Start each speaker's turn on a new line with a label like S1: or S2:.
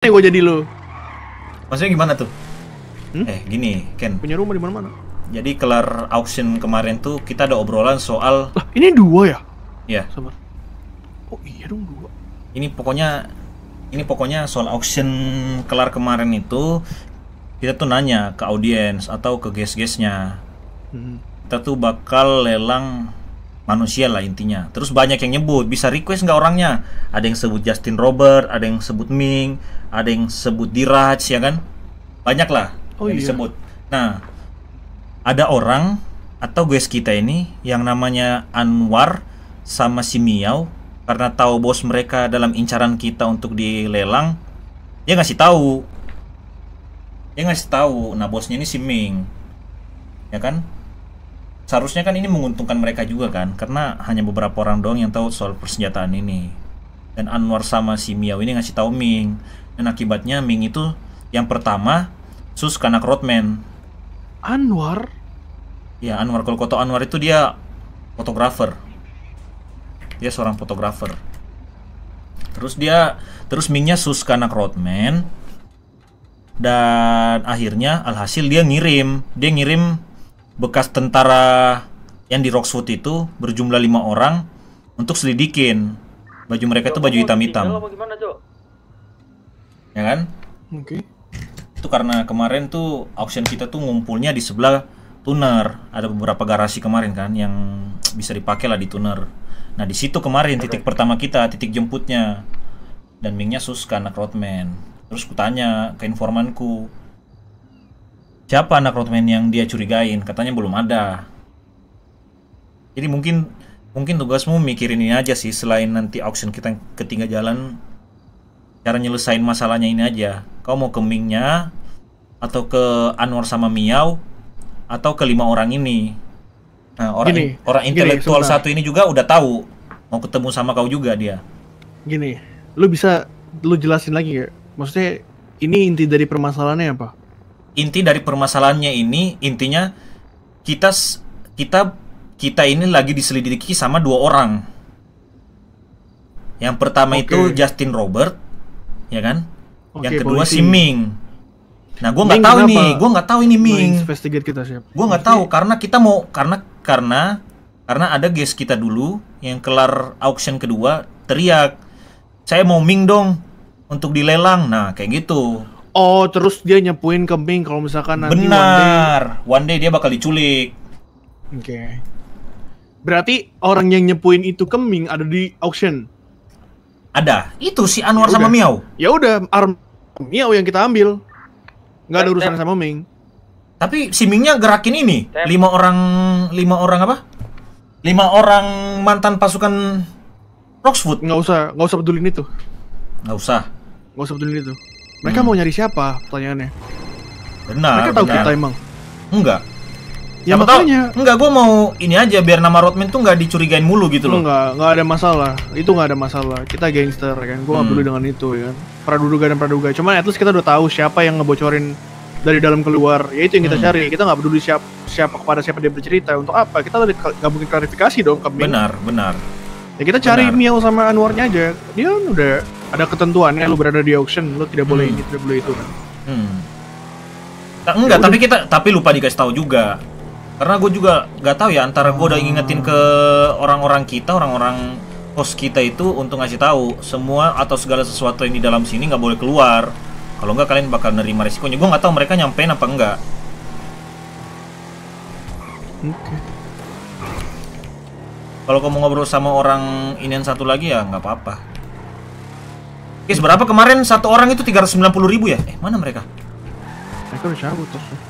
S1: nih gue jadi lu. Maksudnya gimana tuh? Hmm? Eh gini, Ken. Punya rumah di mana-mana. Jadi kelar auction kemarin tuh kita ada obrolan soal. Lah,
S2: ini dua ya? Iya. Sama. Oh iya dong dua.
S1: Ini pokoknya, ini pokoknya soal auction kelar kemarin itu kita tuh nanya ke audiens atau ke guest-guestnya. Hmm. Kita tuh bakal lelang manusia lah intinya terus banyak yang nyebut bisa request nggak orangnya ada yang sebut Justin Robert ada yang sebut Ming ada yang sebut Diraj ya kan banyak lah oh, yang iya. disebut nah ada orang atau guys kita ini yang namanya Anwar sama si Miao karena tahu bos mereka dalam incaran kita untuk dilelang dia ngasih tahu dia ngasih tahu nah bosnya ini si Ming ya kan seharusnya kan ini menguntungkan mereka juga kan karena hanya beberapa orang doang yang tahu soal persenjataan ini dan Anwar sama si Miao ini ngasih tahu Ming dan akibatnya Ming itu yang pertama sus karena Rodman Anwar ya Anwar kalau kota Anwar itu dia fotografer dia seorang fotografer terus dia terus Mingnya sus karena Rodman dan akhirnya alhasil dia ngirim dia ngirim bekas tentara yang di Roxwood itu berjumlah lima orang untuk selidikin baju mereka itu baju hitam-hitam. Ya kan? Oke. Itu karena kemarin tuh auction kita tuh ngumpulnya di sebelah tuner. Ada beberapa garasi kemarin kan yang bisa dipakai lah di tuner. Nah di situ kemarin titik pertama kita titik jemputnya dan mingnya sus karena roadman. Terus kutanya ke informanku, siapa anak Rodman yang dia curigain katanya belum ada jadi mungkin mungkin tugasmu mikirin ini aja sih selain nanti auction kita ketiga jalan cara nyelesain masalahnya ini aja kau mau ke Mingnya atau ke Anwar sama Miao atau ke lima orang ini nah orang gini, orang intelektual satu ini juga udah tahu mau ketemu sama kau juga dia
S2: gini lu bisa lu jelasin lagi ya maksudnya ini inti dari permasalahannya apa
S1: inti dari permasalahannya ini intinya kita kita kita ini lagi diselidiki sama dua orang. Yang pertama okay. itu Justin Robert, ya kan? Okay, yang kedua polisi. si Ming. Nah, gue nggak tahu ini gue nggak tahu ini Ming. Gue nggak tahu karena kita mau karena karena karena ada guest kita dulu yang kelar auction kedua teriak, saya mau Ming dong untuk dilelang. Nah,
S2: kayak gitu. Oh, terus dia nyepuin ke kembing kalau misalkan nanti Benar.
S1: One day, one day dia bakal
S2: diculik. Oke. Okay. Berarti orang yang nyepuin itu ke Ming ada di auction. Ada. Itu si Anwar Yaudah. sama Miao. Ya udah, arm Miau yang kita ambil. Nggak ada urusan sama Ming. Tapi si Mingnya gerakin ini. Lima orang lima orang apa? Lima orang mantan pasukan Roxwood. Nggak usah, nggak usah pedulin itu. Nggak usah. Nggak usah pedulin itu. Mereka hmm. mau nyari siapa? Pertanyaannya.
S1: Benar. Mereka tahu benar. kita emang. Enggak. Ya Siapa makanya. Tahu, enggak, gue mau ini aja biar nama Rodman tuh nggak dicurigain mulu gitu loh.
S2: Enggak, nggak ada masalah. Itu nggak ada masalah. Kita gangster kan. Gue nggak hmm. peduli dengan itu ya. Kan? Praduga dan praduga. Cuman at least kita udah tahu siapa yang ngebocorin dari dalam keluar. Ya itu yang kita hmm. cari. Kita nggak peduli siapa siapa kepada siapa dia bercerita untuk apa. Kita nggak mungkin klarifikasi dong ke Benar, benar. Ya kita cari benar. Miao sama Anwarnya aja. Dia kan udah ada ketentuan ketentuannya eh, lu hmm. berada di auction lu tidak boleh hmm. ini tidak boleh itu kan
S1: hmm. enggak ya tapi kita tapi lupa dikasih tahu juga karena gue juga nggak tahu ya antara gue udah hmm. ingetin ke orang-orang kita orang-orang host kita itu untuk ngasih tahu semua atau segala sesuatu yang di dalam sini nggak boleh keluar kalau nggak kalian bakal nerima risikonya gue nggak tahu mereka nyampein apa enggak oke okay. kalau kamu ngobrol sama orang ini yang satu lagi ya nggak apa-apa Guys, berapa kemarin satu orang itu 390 ribu ya? Eh, mana mereka?
S2: Mereka udah cabut.